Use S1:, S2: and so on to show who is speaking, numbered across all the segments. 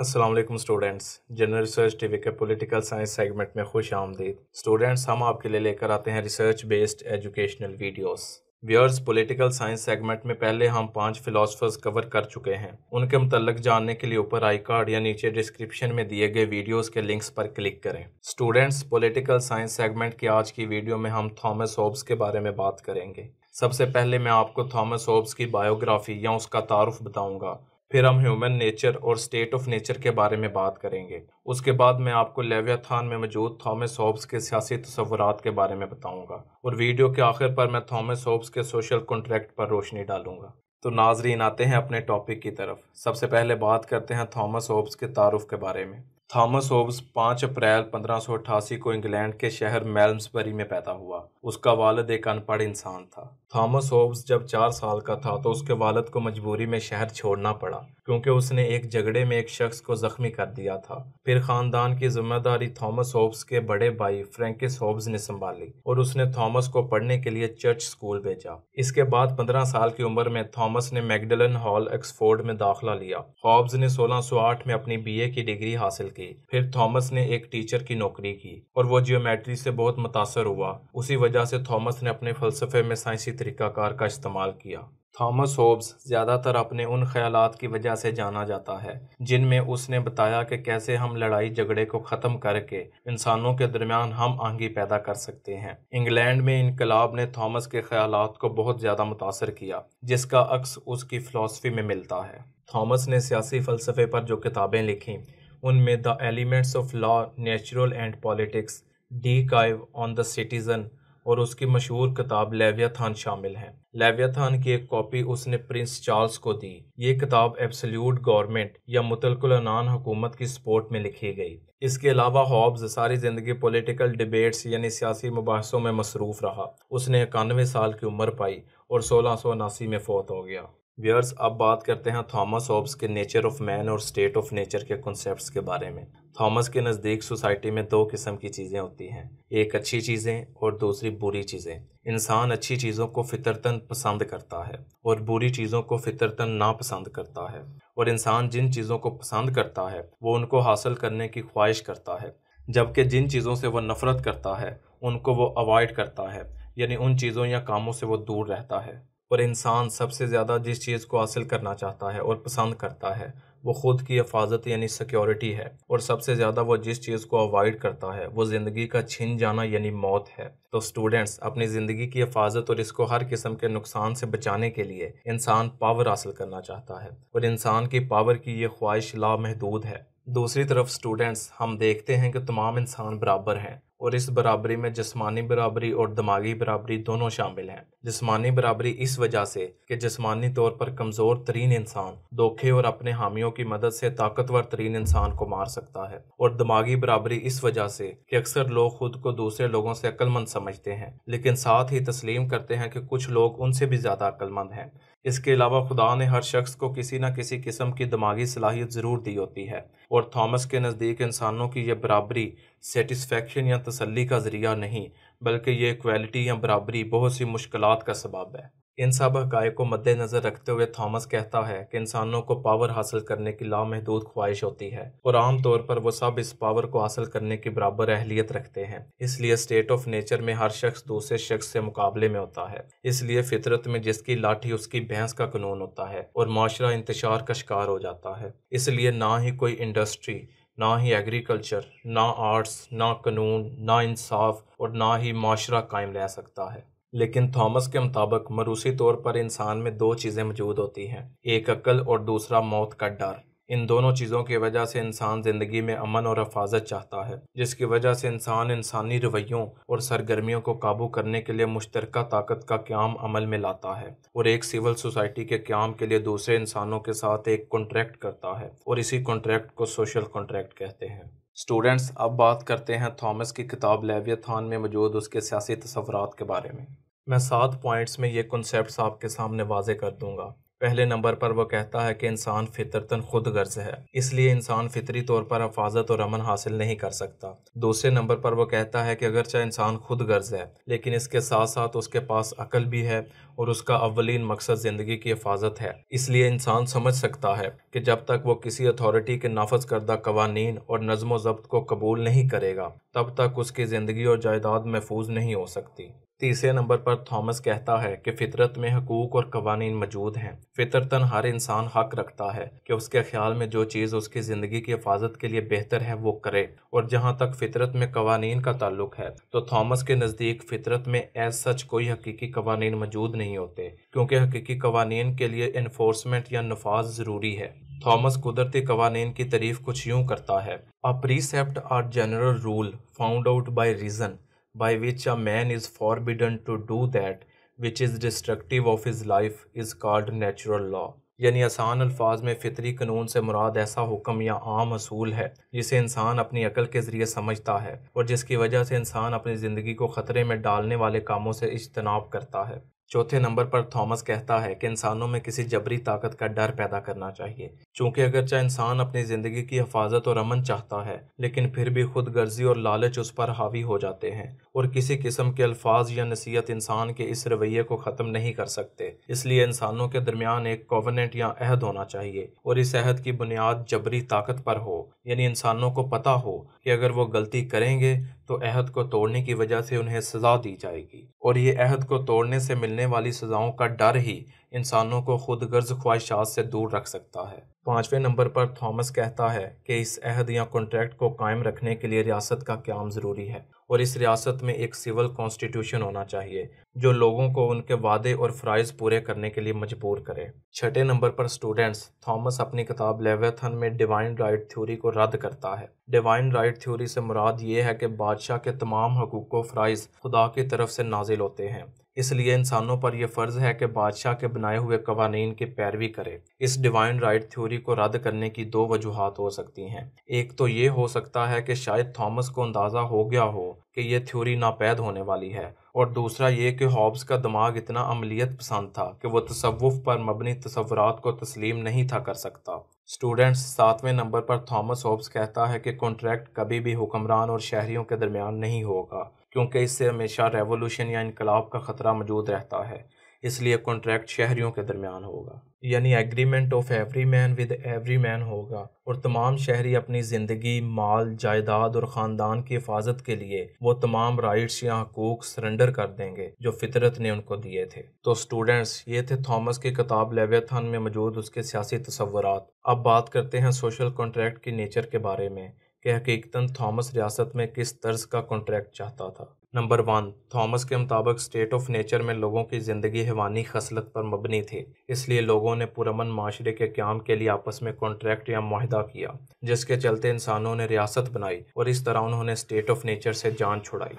S1: Aslam students general research TV के political science segment में खुश आमदीद स्टूडेंट्स हम आपके लिए लेकर आते हैं research based educational videos viewers political science segment में पहले हम पांच फिलोसफर्स कवर कर चुके हैं उनके मतलब जानने के लिए ऊपर आई कार्ड या नीचे डिस्क्रिप्शन में दिए गए वीडियोस के लिंक्स पर क्लिक करें स्टूडेंट्स पॉलिटिकल साइंस सेगमेंट की आज की वीडियो में हम थॉमस होब्स के बारे में बात करेंगे सबसे पहले मैं आपको थॉमस होब्स की बायोग्राफी या उसका तारफ़ बताऊँगा फिर हम ह्यूमन नेचर और स्टेट ऑफ नेचर के बारे में बात करेंगे उसके बाद मैं आपको लेवियाथान में मौजूद थॉमस होब्स के सियासी तस्वुरात के बारे में बताऊंगा और वीडियो के आखिर पर मैं थॉमस होब्स के सोशल कॉन्ट्रैक्ट पर रोशनी डालूंगा तो नाजरीन आते हैं अपने टॉपिक की तरफ सबसे पहले बात करते हैं थॉमस होब्स के तारुफ के बारे में थॉमस होब्स 5 अप्रैल 1588 को इंग्लैंड के शहर मेलम्सबरी में पैदा हुआ उसका वालद एक अनपढ़ इंसान था थॉमस होब्स जब चार साल का था तो उसके वालद को मजबूरी में शहर छोड़ना पड़ा क्योंकि उसने एक झगड़े में एक शख्स को जख्मी कर दिया था फिर खानदान की जिम्मेदारी थॉमस होब्स के बड़े भाई फ्रेंकिस होब्स ने संभाली और उसने थॉमस को पढ़ने के लिए चर्च स्कूल भेजा इसके बाद पंद्रह साल की उम्र में थॉमस ने मैगडलन हॉल एक्सफोर्ड में दाखिला लिया हॉब्स ने सोलह में अपनी बी की डिग्री हासिल थी फिर थॉमस ने एक टीचर की नौकरी की और वो जियोमेट्री से बहुत मुतासर हुआ उसी वजह से थॉमस ने अपने फलसफे में साइंसी तरीकाकार का इस्तेमाल किया थॉमस होब्स ज़्यादातर अपने उन ख्याल की वजह से जाना जाता है जिनमें उसने बताया कि कैसे हम लड़ाई झगड़े को ख़त्म करके इंसानों के दरमियान हम आहंगी पैदा कर सकते हैं इंग्लैंड में इनकलाब ने थॉमस के ख्याल को बहुत ज़्यादा मुतासर किया जिसका अक्स उसकी फ़िलासफ़ी में मिलता है थॉमस ने सियासी फ़लसफ़े पर जो किताबें लिखीं उनमें the elements of law natural and politics de cive on the citizen और उसकी मशहूर किताब लेवियाथान शामिल है लेवियाथान की एक कॉपी उसने प्रिंस चार्ल्स को दी ये किताब एब्सल्यूट गवर्नमेंट या मुतलकुलान हुकूमत की सपोर्ट में लिखी गई इसके अलावा हॉब्स सारी ज़िंदगी पॉलिटिकल डिबेट्स यानी सियासी मुबासों में मसरूफ़ रहा उसने इक्यानवे साल की उम्र पाई और सोलह सौ उनासी में फौत हो गया व्यर्स अब बात करते हैं थॉमस ऑब्स के नेचर ऑफ मैन और स्टेट ऑफ नेचर के कॉन्सेप्ट के बारे में थॉमस के नज़दीक सोसाइटी में दो किस्म की चीज़ें होती हैं एक अच्छी चीज़ें और दूसरी बुरी चीज़ें इंसान अच्छी चीज़ों को फितरतन पसंद करता है और बुरी चीज़ों को फितरतन नापसंद करता है और इंसान जिन चीज़ों को पसंद करता है वो उनको हासिल करने की ख्वाहिश करता है जबकि जिन चीज़ों से वह नफरत करता है उनको वो अवॉइड करता है यानी उन चीज़ों या कामों से वो दूर रहता है और इंसान सबसे ज़्यादा जिस चीज़ को हासिल करना चाहता है और पसंद करता है वो ख़ुद की हिफाजत यानी सिक्योरिटी है और सबसे ज़्यादा वो जिस चीज़ को अवॉइड करता है वो ज़िंदगी का छिन जाना यानी मौत है तो स्टूडेंट्स अपनी ज़िंदगी की हिफाजत और इसको हर किस्म के नुकसान से बचाने के लिए इंसान पावर हासिल करना चाहता है और इंसान की पावर की ये ख्वाहिश लामहदूद है दूसरी तरफ स्टूडेंट्स हम देखते हैं कि तमाम इंसान बराबर हैं और इस बराबरी में जिसमानी बराबरी और दिमागी बराबरी दोनों शामिल हैं जिसमानी बराबरी इस वजह से कि जिसमानी तौर पर कमज़ोर तरीन इंसान धोखे और अपने हामियों की मदद से ताकतवर तरीन इंसान को मार सकता है और दिमागी बराबरी इस वजह से कि अक्सर लोग खुद को दूसरे लोगों से अक्लमंद समझते हैं लेकिन साथ ही तस्लीम करते हैं कि कुछ लोग उनसे भी ज़्यादा अक्लमंद हैं इसके अलावा खुदा ने हर शख्स को किसी न किसी किस्म की दिमागी सलाहियत ज़रूर दी होती है और थॉमस के नज़दीक इंसानों की यह बराबरी सेटिस्फेक्शन या तसल्ली का ज़रिया नहीं बल्कि ये क्वालिटी या बराबरी बहुत सी मुश्किल का सबब है इन सब हकाय को मद्देनज़र रखते हुए थॉमस कहता है कि इंसानों को पावर हासिल करने की लामहदूद ख्वाहिश होती है और आमतौर पर वो सब इस पावर को हासिल करने की बराबर अहलियत रखते हैं इसलिए स्टेट ऑफ नेचर में हर शख्स दूसरे शख्स से मुकाबले में होता है इसलिए फितरत में जिसकी लाठी उसकी भैंस का कानून होता है और माशरा इंतशार का शिकार हो जाता है इसलिए ना ही कोई इंडस्ट्री ना ही एग्रीकल्चर ना आर्ट्स ना कानून ना इंसाफ और ना ही माशरा कायम रह सकता है लेकिन थॉमस के मुताबिक मरूसी तौर पर इंसान में दो चीज़ें मौजूद होती हैं एक अक्ल और दूसरा मौत का डर इन दोनों चीज़ों की वजह से इंसान ज़िंदगी में अमन और हफाजत चाहता है जिसकी वजह से इंसान इंसानी रवैयों और सरगर्मियों को काबू करने के लिए मुश्तरक ताकत का क्याम अमल में लाता है और एक सिविल सोसाइटी के क्याम के लिए दूसरे इंसानों के साथ एक कॉन्ट्रैक्ट करता है और इसी कॉन्ट्रैक्ट को सोशल कॉन्ट्रैक्ट कहते हैं स्टूडेंट्स अब बात करते हैं थॉमस की किताब लेवियथान में मौजूद उसके सियासी तस्वरत के बारे में मैं सात पॉइंट्स में ये कॉन्सेप्ट्स आपके सामने वाजे कर दूंगा पहले नंबर पर वह कहता है कि इंसान फितरतन खुद गर्ज है इसलिए इंसान फितरी तौर पर हफाजत और अमन हासिल नहीं कर सकता दूसरे नंबर पर वह कहता है कि अगरचे इंसान खुद गर्ज है लेकिन इसके साथ साथ उसके पास अकल भी है और उसका अवलिन मकसद ज़िंदगी की हिफाजत है इसलिए इंसान समझ सकता है कि जब तक वो किसी अथॉरिटी के नाफज करदा कवानीन और नज़म व जब्त को कबूल नहीं करेगा तब तक उसकी ज़िंदगी और जायदाद महफूज नहीं हो सकती तीसरे नंबर पर थॉमस कहता है कि फितरत में हकूक और कवानीन मौजूद हैं फितरतन हर इंसान हक रखता है कि उसके ख्याल में जो चीज़ उसकी ज़िंदगी की हिफाजत के लिए बेहतर है वो करे और जहाँ तक फितरत में कवानीन का ताल्लुक है तो थॉमस के नज़दीक फितरत में एज सच कोई हकीकी कवानीन मौजूद नहीं होते क्योंकि हकीकी कवानीन के लिए इन्फोर्समेंट या नफाज ज़रूरी है थॉमस कुदरती कवानीन की तारीफ कुछ यूँ करता है a precept or general rule found out by reason by which a man is forbidden to do that which is destructive of his life is called natural law यानी आसान अल्फाज में फितरी कानून से मुराद ऐसा हुक्म या आम असूल है जिसे इंसान अपनी अकल के ज़रिए समझता है और जिसकी वजह से इंसान अपनी ज़िंदगी को ख़तरे में डालने वाले कामों से इज्तनाब करता है चौथे नंबर पर थॉमस कहता है कि इंसानों में किसी जबरी ताकत का डर पैदा करना चाहिए अगर अगरचा इंसान अपनी ज़िंदगी की हिफाजत और अमन चाहता है लेकिन फिर भी खुद गर्जी और लालच उस पर हावी हो जाते हैं और किसी किस्म के अल्फाज या नसीहत इंसान के इस रवैये को ख़त्म नहीं कर सकते इसलिए इंसानों के दरमियान एक कोवनेंट या अहद होना चाहिए और इस अहद की बुनियाद जबरी ताकत पर हो यानी इंसानों को पता हो कि अगर वो गलती करेंगे तो अहद को तोड़ने की वजह से उन्हें सज़ा दी जाएगी और ये अहद को तोड़ने से मिलने वाली सज़ाओं का डर ही इंसानों को खुद गर्ज ख्वाहिशात से दूर रख सकता है पाँचवें नंबर पर थॉमस कहता है कि इस अहद या कॉन्ट्रैक्ट को कायम रखने के लिए रियासत का क्याम ज़रूरी है और इस रियासत में एक सिविल कॉन्स्टिट्यूशन होना चाहिए जो लोगों को उनके वादे और फ्राइज पूरे करने के लिए मजबूर करे छठे नंबर पर स्टूडेंट्स थॉमस अपनी किताब लेवेथन में डिवाइन राइट थ्योरी को रद्द करता है डिवाइन राइट थ्योरी से मुराद ये है कि बादशाह के तमाम हकूक़ व फ्राइज खुदा की तरफ से नाजिल होते हैं इसलिए इंसानों पर यह फ़र्ज है कि बादशाह के बनाए हुए कवानीन की पैरवी करें इस डिवाइन राइट थ्योरी को रद्द करने की दो वजूहत हो सकती हैं एक तो ये हो सकता है कि शायद थॉमस को अंदाज़ा हो गया हो कि ये थ्योरी नापैद होने वाली है और दूसरा ये कि हॉब्स का दिमाग इतना अमलीत पसंद था कि वह तसवुफ़ पर मबनी तस्वरत को तस्लीम नहीं था कर सकता स्टूडेंट्स सातवें नंबर पर थॉमस हॉब्स कहता है कि कॉन्ट्रैक्ट कभी भी हुक्मरान और शहरीों के दरमियान नहीं होगा क्योंकि इससे हमेशा रेवोल्यूशन या इनकलाब का ख़तरा मौजूद रहता है इसलिए कॉन्ट्रैक्ट शहरीों के दरमियान होगा यानी agreement of every man with every man होगा और तमाम शहरी अपनी ज़िंदगी माल जायदाद और ख़ानदान की हिफाजत के लिए वो तमाम राइट्स या हकूक सरेंडर कर देंगे जो फितरत ने उनको दिए थे तो स्टूडेंट्स ये थे थॉमस की किताब लेवेथन में मौजूद उसके सियासी तस्वरत अब बात करते हैं सोशल कॉन्ट्रैक्ट की नेचर के बारे में कि हकीकतन थॉमस रियासत में किस तर्ज का कॉन्ट्रैक्ट चाहता था नंबर वन थॉमस के मुताबिक स्टेट ऑफ नेचर में लोगों की ज़िंदगी हैवानी खसलत पर मबनी थी इसलिए लोगों ने पुरमन माशरे के क्याम के लिए आपस में कॉन्ट्रैक्ट या माहिदा किया जिसके चलते इंसानों ने रियासत बनाई और इस तरह उन्होंने स्टेट ऑफ नेचर से जान छुड़ाई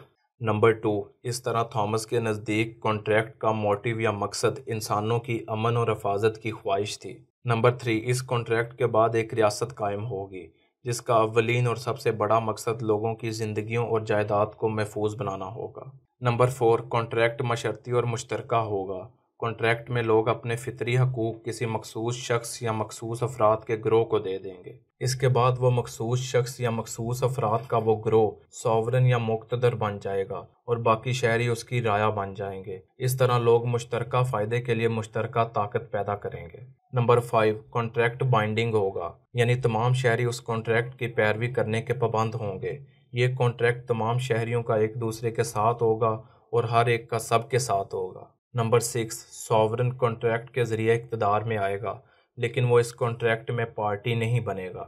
S1: नंबर टू इस तरह थॉमस के नज़दीक कॉन्ट्रैक्ट का मोटिव या मकसद इंसानों की अमन और हफाजत की ख्वाहिश थी नंबर थ्री इस कॉन्ट्रैक्ट के बाद एक रियासत कायम होगी जिसका अवलिन और सबसे बड़ा मकसद लोगों की ज़िंदगियों और जायदाद को महफूज बनाना होगा नंबर फोर कॉन्ट्रैक्ट मशरती और मुश्तरक होगा कॉन्ट्रैक्ट में लोग अपने फितरी हकूक़ किसी मखसूस शख्स या मखसूस अफराद के ग्रोह को दे देंगे इसके बाद वह मखसूस शख्स या मखसूस अफराद का वो ग्रोह सॉवरन या मुक्तदर बन जाएगा और बाकी शहरी उसकी राया बन जाएंगे इस तरह लोग मुश्तर फ़ायदे के लिए मुश्तर ताकत पैदा करेंगे नंबर फाइव कॉन्ट्रैक्ट बाइंडिंग होगा यानी तमाम शहरी उस कॉन्ट्रैक्ट की पैरवी करने के पाबंद होंगे ये कॉन्ट्रैक्ट तमाम शहरीों का एक दूसरे के साथ होगा और हर एक का सब के साथ होगा नंबर सिक्स सॉवरन कॉन्ट्रैक्ट के ज़रिए इकतदार में आएगा लेकिन वो इस कॉन्ट्रैक्ट में पार्टी नहीं बनेगा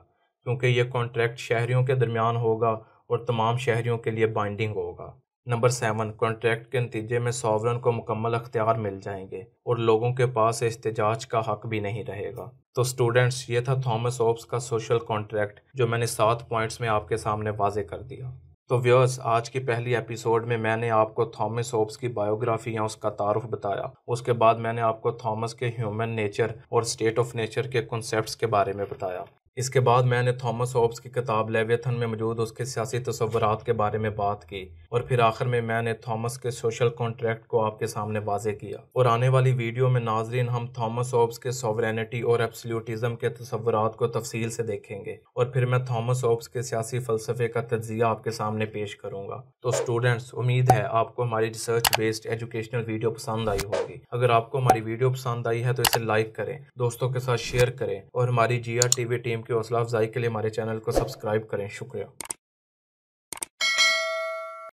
S1: क्योंकि ये कॉन्ट्रैक्ट शहरीों के दरमियान होगा और तमाम शहरीों के लिए बाइंडिंग होगा नंबर सेवन कॉन्ट्रैक्ट के नतीजे में सॉवरन को मुकम्मल अख्तियार मिल जाएंगे और लोगों के पास एहतजाज का हक भी नहीं रहेगा तो स्टूडेंट्स ये था थॉमस ओब्स का सोशल कॉन्ट्रैक्ट जो मैंने सात पॉइंट्स में आपके सामने वाजे कर दिया तो व्यर्स आज की पहली एपिसोड में मैंने आपको थॉमस होब्स की बायोग्राफी या उसका तारुफ बताया उसके बाद मैंने आपको थॉमस के ह्यूमन नेचर और स्टेट ऑफ नेचर के कॉन्सेप्ट्स के बारे में बताया इसके बाद मैंने थॉमस ऑब्स की किताब लेवियथन में मौजूद उसके सियासी तस्वर के बारे में बात की और फिर आखिर में मैंने थॉमस के सोशल कॉन्ट्रैक्ट को आपके सामने वाजे किया और आने वाली वीडियो में नाजरीन हम थॉमस ऑब्स के सॉवरेनिटी और एब्सल्यूटिज्म के तस्वुरात को तफसील से देखेंगे और फिर मैं थॉमस ऑब्स के सियासी फ़लसफ़े का तजिया आपके सामने पेश करूँगा तो स्टूडेंट्स उम्मीद है आपको हमारी रिसर्च बेस्ड एजुकेशनल वीडियो पसंद आई होगी अगर आपको हमारी वीडियो पसंद आई है तो इसे लाइक करें दोस्तों के साथ शेयर करें और हमारी जी टीवी टीम की हौसला अफजाई के लिए हमारे चैनल को सब्सक्राइब करें शुक्रिया